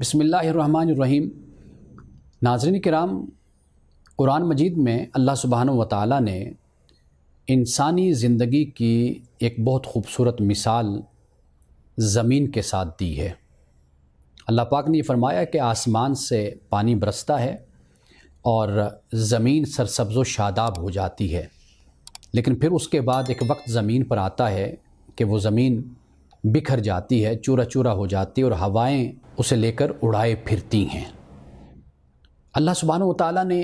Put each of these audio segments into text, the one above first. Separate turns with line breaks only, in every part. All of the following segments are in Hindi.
बसमीम नाजरन कराम कुरान मजीद में अल्लाह सुबहान व ताली ने इंसानी ज़िंदगी की एक बहुत खूबसूरत मिसाल ज़मीन के साथ दी है अल्लाह पाक ने फरमाया कि आसमान से पानी बरसता है और ज़मीन सरसब्ज व शादाब हो जाती है लेकिन फिर उसके बाद एक वक्त ज़मीन पर आता है कि वो ज़मीन बिखर जाती है चूरा चूरा हो जाती है और हवाएं उसे लेकर उड़ाए फिरती हैं अल्लाह सुबहान ताली ने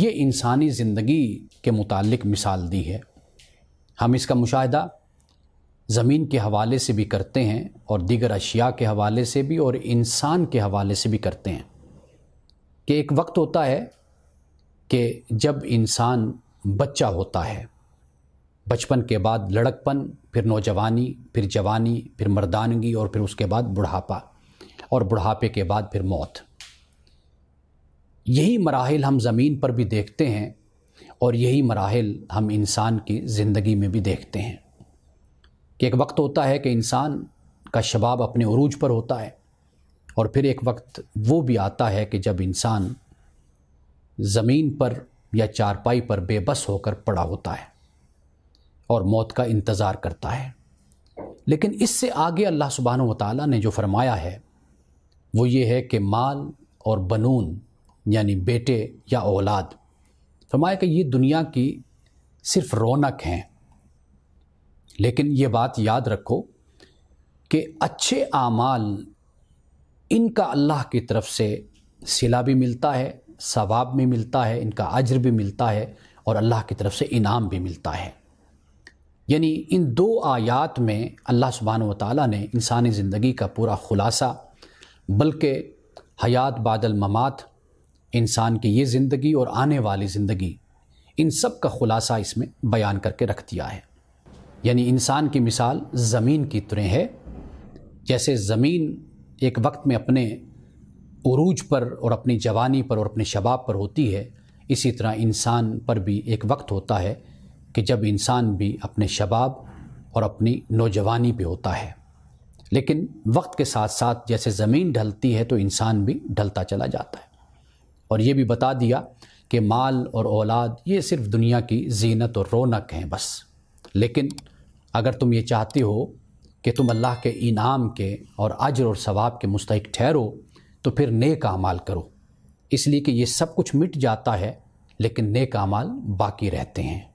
ये इंसानी ज़िंदगी के मुतालिक मिसाल दी है हम इसका मुशाहिदा ज़मीन के हवाले से भी करते हैं और दीगर अशिया के हवाले से भी और इंसान के हवाले से भी करते हैं कि एक वक्त होता है कि जब इंसान बच्चा होता है बचपन के बाद लड़कपन फिर नौजवानी फिर जवानी फिर मर्दानगी और फिर उसके बाद बुढ़ापा और बुढ़ापे के बाद फिर मौत यही मराहल हम ज़मीन पर भी देखते हैं और यही मराहल हम इंसान की ज़िंदगी में भी देखते हैं कि एक वक्त होता है कि इंसान का शबाब अपने अरूज पर होता है और फिर एक वक्त वो भी आता है कि जब इंसान ज़मीन पर या चारपाई पर बेबस होकर पड़ा होता है और मौत का इंतज़ार करता है लेकिन इससे आगे अल्लाह सुबहान वाली ने जो फरमाया है वो ये है कि माल और बनून यानी बेटे या औलाद फरमाया कि ये दुनिया की सिर्फ रौनक हैं लेकिन ये बात याद रखो कि अच्छे आमाल इनका अल्लाह की तरफ से सिला भी मिलता है सवाब भी मिलता है इनका अजर भी मिलता है और अल्लाह की तरफ से इनाम भी मिलता है यानी इन दो आयात में अल्लाह सुबहान वाली ने इंसानी ज़िंदगी का पूरा ख़ुलासा बल्कि हयात बादल ममात इंसान की ये ज़िंदगी और आने वाली ज़िंदगी इन सब का ख़ुलासा इसमें बयान करके रख दिया है यानी इंसान की मिसाल ज़मीन की तरह है जैसे ज़मीन एक वक्त में अपने उरूज पर और अपनी जवानी पर और अपने शबाब पर होती है इसी तरह इंसान पर भी एक वक्त होता है कि जब इंसान भी अपने शबाब और अपनी नौजवानी पे होता है लेकिन वक्त के साथ साथ जैसे ज़मीन ढलती है तो इंसान भी ढलता चला जाता है और ये भी बता दिया कि माल और औलाद ये सिर्फ दुनिया की जीनत और रौनक हैं बस लेकिन अगर तुम ये चाहते हो कि तुम अल्लाह के इनाम के और अजर और सवाब के मुस्तक ठहरो तो फिर नेक अमाल करो इसलिए कि ये सब कुछ मिट जाता है लेकिन नेक अमाल बाकी रहते हैं